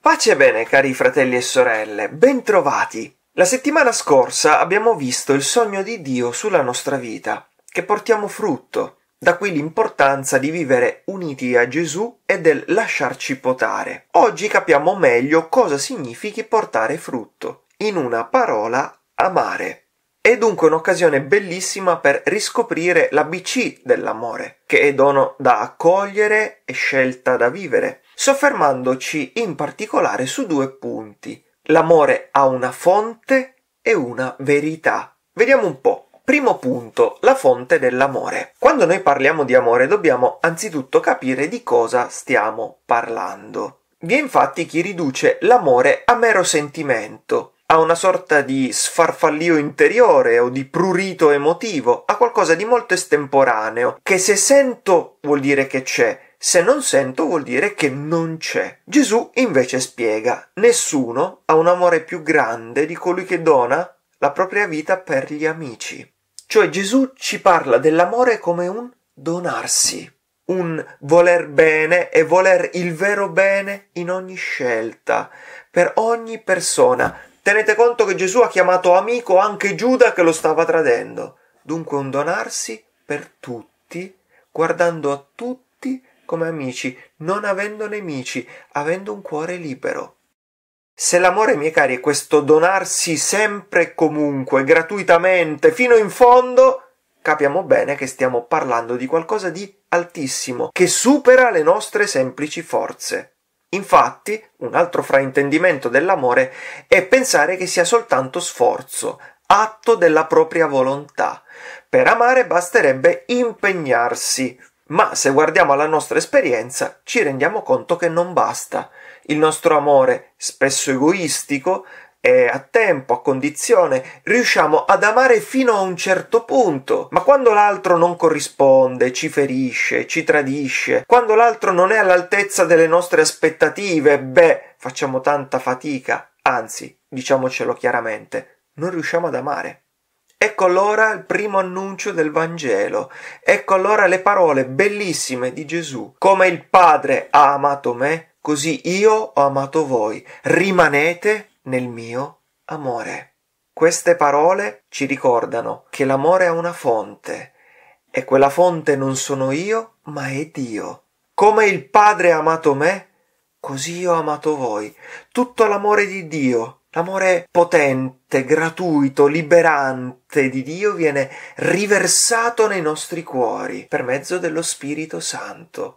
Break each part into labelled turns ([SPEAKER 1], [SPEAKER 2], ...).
[SPEAKER 1] Pace e bene, cari fratelli e sorelle, bentrovati! La settimana scorsa abbiamo visto il sogno di Dio sulla nostra vita, che portiamo frutto, da qui l'importanza di vivere uniti a Gesù e del lasciarci potare. Oggi capiamo meglio cosa significhi portare frutto. In una parola, amare. È dunque un'occasione bellissima per riscoprire la BC dell'amore, che è dono da accogliere e scelta da vivere, soffermandoci in particolare su due punti. L'amore ha una fonte e una verità. Vediamo un po'. Primo punto, la fonte dell'amore. Quando noi parliamo di amore dobbiamo anzitutto capire di cosa stiamo parlando. Vi è infatti chi riduce l'amore a mero sentimento, a una sorta di sfarfallio interiore o di prurito emotivo, a qualcosa di molto estemporaneo, che se sento vuol dire che c'è, se non sento vuol dire che non c'è. Gesù invece spiega, nessuno ha un amore più grande di colui che dona la propria vita per gli amici. Cioè Gesù ci parla dell'amore come un donarsi, un voler bene e voler il vero bene in ogni scelta, per ogni persona, Tenete conto che Gesù ha chiamato amico anche Giuda che lo stava tradendo. Dunque un donarsi per tutti, guardando a tutti come amici, non avendo nemici, avendo un cuore libero. Se l'amore, miei cari, è questo donarsi sempre e comunque, gratuitamente, fino in fondo, capiamo bene che stiamo parlando di qualcosa di altissimo, che supera le nostre semplici forze. Infatti, un altro fraintendimento dell'amore è pensare che sia soltanto sforzo, atto della propria volontà. Per amare basterebbe impegnarsi, ma se guardiamo alla nostra esperienza ci rendiamo conto che non basta. Il nostro amore, spesso egoistico, e a tempo, a condizione, riusciamo ad amare fino a un certo punto, ma quando l'altro non corrisponde, ci ferisce, ci tradisce, quando l'altro non è all'altezza delle nostre aspettative, beh, facciamo tanta fatica, anzi, diciamocelo chiaramente, non riusciamo ad amare. Ecco allora il primo annuncio del Vangelo, ecco allora le parole bellissime di Gesù. Come il Padre ha amato me, così io ho amato voi. Rimanete nel mio amore. Queste parole ci ricordano che l'amore ha una fonte e quella fonte non sono io, ma è Dio. Come il Padre ha amato me, così io ho amato voi. Tutto l'amore di Dio, l'amore potente, gratuito, liberante di Dio viene riversato nei nostri cuori per mezzo dello Spirito Santo.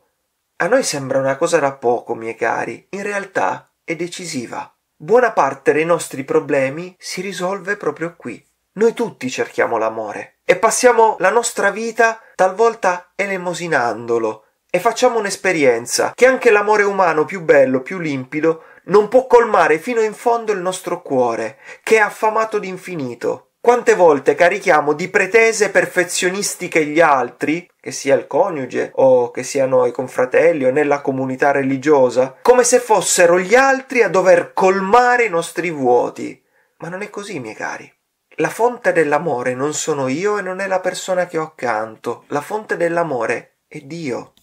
[SPEAKER 1] A noi sembra una cosa da poco, miei cari, in realtà è decisiva. Buona parte dei nostri problemi si risolve proprio qui. Noi tutti cerchiamo l'amore e passiamo la nostra vita talvolta elemosinandolo e facciamo un'esperienza che anche l'amore umano più bello, più limpido, non può colmare fino in fondo il nostro cuore, che è affamato d'infinito. Quante volte carichiamo di pretese perfezionistiche gli altri, che sia il coniuge o che siano i confratelli o nella comunità religiosa, come se fossero gli altri a dover colmare i nostri vuoti. Ma non è così, miei cari. La fonte dell'amore non sono io e non è la persona che ho accanto. La fonte dell'amore è Dio.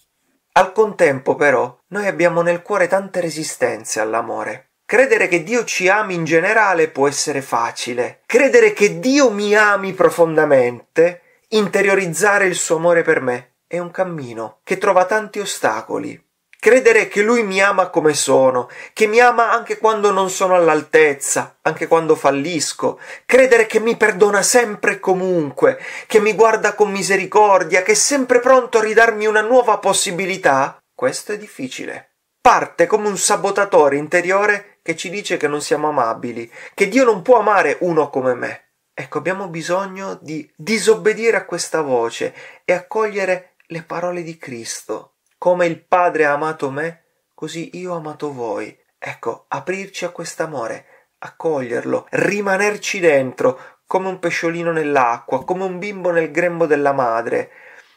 [SPEAKER 1] Al contempo, però, noi abbiamo nel cuore tante resistenze all'amore. Credere che Dio ci ami in generale può essere facile. Credere che Dio mi ami profondamente, interiorizzare il suo amore per me, è un cammino che trova tanti ostacoli. Credere che Lui mi ama come sono, che mi ama anche quando non sono all'altezza, anche quando fallisco. Credere che mi perdona sempre e comunque, che mi guarda con misericordia, che è sempre pronto a ridarmi una nuova possibilità, questo è difficile. Parte come un sabotatore interiore che ci dice che non siamo amabili, che Dio non può amare uno come me. Ecco, abbiamo bisogno di disobbedire a questa voce e accogliere le parole di Cristo. Come il Padre ha amato me, così io ho amato voi. Ecco, aprirci a quest'amore, accoglierlo, rimanerci dentro, come un pesciolino nell'acqua, come un bimbo nel grembo della madre.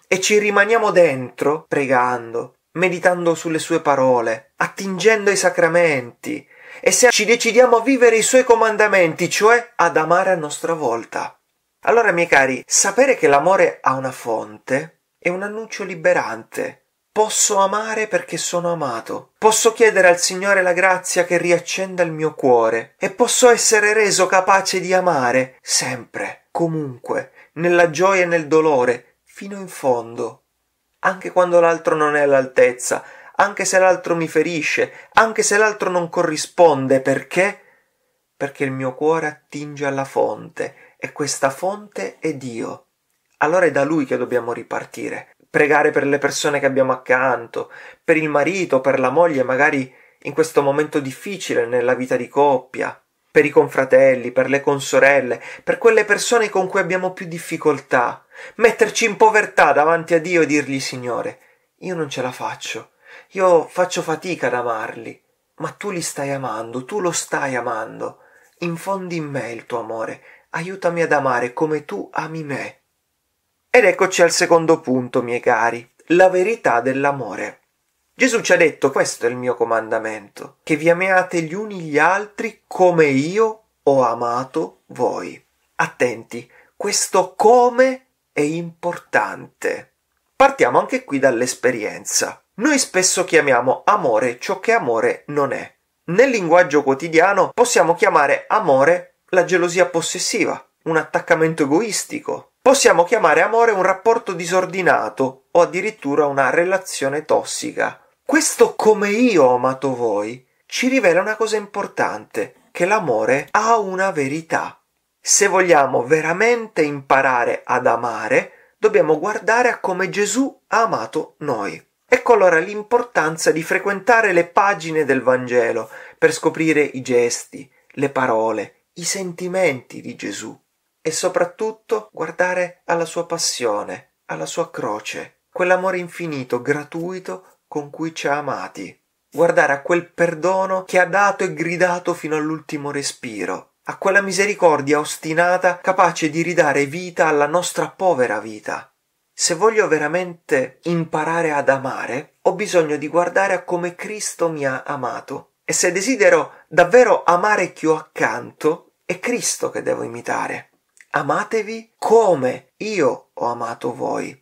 [SPEAKER 1] E ci rimaniamo dentro pregando, meditando sulle sue parole, attingendo ai sacramenti, e se ci decidiamo a vivere i suoi comandamenti, cioè ad amare a nostra volta. Allora, miei cari, sapere che l'amore ha una fonte è un annuncio liberante. Posso amare perché sono amato. Posso chiedere al Signore la grazia che riaccenda il mio cuore e posso essere reso capace di amare sempre, comunque, nella gioia e nel dolore, fino in fondo, anche quando l'altro non è all'altezza, anche se l'altro mi ferisce, anche se l'altro non corrisponde, perché? Perché il mio cuore attinge alla fonte, e questa fonte è Dio. Allora è da Lui che dobbiamo ripartire, pregare per le persone che abbiamo accanto, per il marito, per la moglie, magari in questo momento difficile nella vita di coppia, per i confratelli, per le consorelle, per quelle persone con cui abbiamo più difficoltà, metterci in povertà davanti a Dio e dirgli Signore, io non ce la faccio, io faccio fatica ad amarli, ma tu li stai amando, tu lo stai amando. Infondi in me il tuo amore, aiutami ad amare come tu ami me. Ed eccoci al secondo punto, miei cari, la verità dell'amore. Gesù ci ha detto questo è il mio comandamento, che vi amiate gli uni gli altri come io ho amato voi. Attenti, questo come è importante. Partiamo anche qui dall'esperienza. Noi spesso chiamiamo amore ciò che amore non è. Nel linguaggio quotidiano possiamo chiamare amore la gelosia possessiva, un attaccamento egoistico. Possiamo chiamare amore un rapporto disordinato o addirittura una relazione tossica. Questo come io ho amato voi ci rivela una cosa importante, che l'amore ha una verità. Se vogliamo veramente imparare ad amare, dobbiamo guardare a come Gesù ha amato noi. Ecco allora l'importanza di frequentare le pagine del Vangelo per scoprire i gesti, le parole, i sentimenti di Gesù e soprattutto guardare alla sua passione, alla sua croce, quell'amore infinito, gratuito con cui ci ha amati. Guardare a quel perdono che ha dato e gridato fino all'ultimo respiro, a quella misericordia ostinata capace di ridare vita alla nostra povera vita se voglio veramente imparare ad amare, ho bisogno di guardare a come Cristo mi ha amato. E se desidero davvero amare chi ho accanto, è Cristo che devo imitare. Amatevi come io ho amato voi.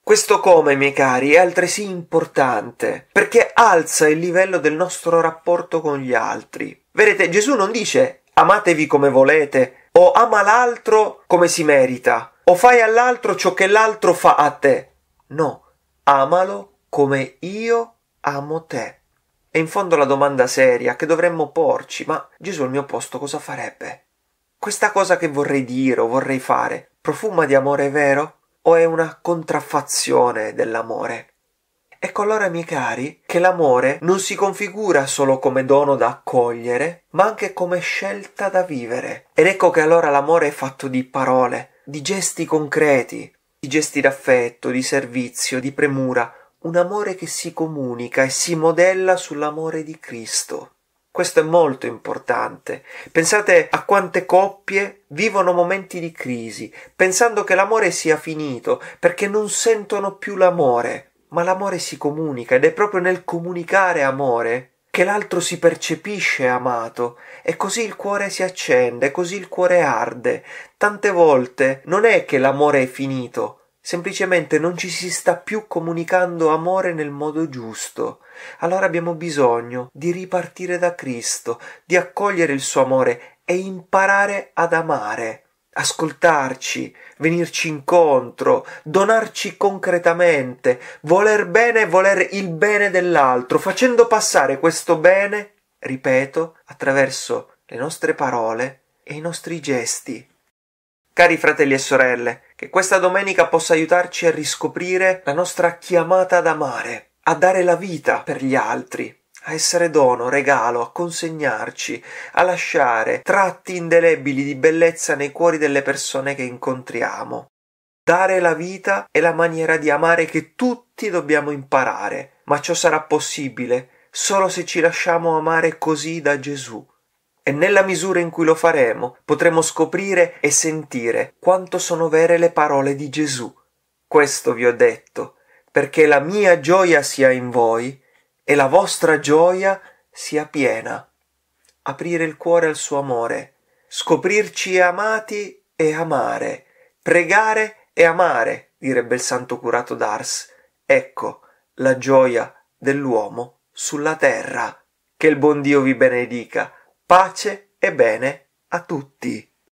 [SPEAKER 1] Questo come, miei cari, è altresì importante, perché alza il livello del nostro rapporto con gli altri. Vedete, Gesù non dice amatevi come volete o ama l'altro come si merita, o fai all'altro ciò che l'altro fa a te. No, amalo come io amo te. E in fondo la domanda seria che dovremmo porci, ma Gesù al mio posto cosa farebbe? Questa cosa che vorrei dire o vorrei fare profuma di amore vero o è una contraffazione dell'amore? Ecco allora, miei cari, che l'amore non si configura solo come dono da accogliere, ma anche come scelta da vivere. Ed ecco che allora l'amore è fatto di parole, di gesti concreti, di gesti d'affetto, di servizio, di premura, un amore che si comunica e si modella sull'amore di Cristo. Questo è molto importante. Pensate a quante coppie vivono momenti di crisi, pensando che l'amore sia finito, perché non sentono più l'amore. Ma l'amore si comunica ed è proprio nel comunicare amore perché l'altro si percepisce amato e così il cuore si accende, così il cuore arde. Tante volte non è che l'amore è finito, semplicemente non ci si sta più comunicando amore nel modo giusto. Allora abbiamo bisogno di ripartire da Cristo, di accogliere il suo amore e imparare ad amare ascoltarci, venirci incontro, donarci concretamente, voler bene e voler il bene dell'altro, facendo passare questo bene, ripeto, attraverso le nostre parole e i nostri gesti. Cari fratelli e sorelle, che questa domenica possa aiutarci a riscoprire la nostra chiamata ad amare, a dare la vita per gli altri, a essere dono, regalo, a consegnarci, a lasciare tratti indelebili di bellezza nei cuori delle persone che incontriamo. Dare la vita è la maniera di amare che tutti dobbiamo imparare, ma ciò sarà possibile solo se ci lasciamo amare così da Gesù. E nella misura in cui lo faremo, potremo scoprire e sentire quanto sono vere le parole di Gesù. Questo vi ho detto, perché la mia gioia sia in voi e la vostra gioia sia piena. Aprire il cuore al suo amore, scoprirci amati e amare, pregare e amare, direbbe il santo curato d'Ars. Ecco la gioia dell'uomo sulla terra. Che il buon Dio vi benedica. Pace e bene a tutti.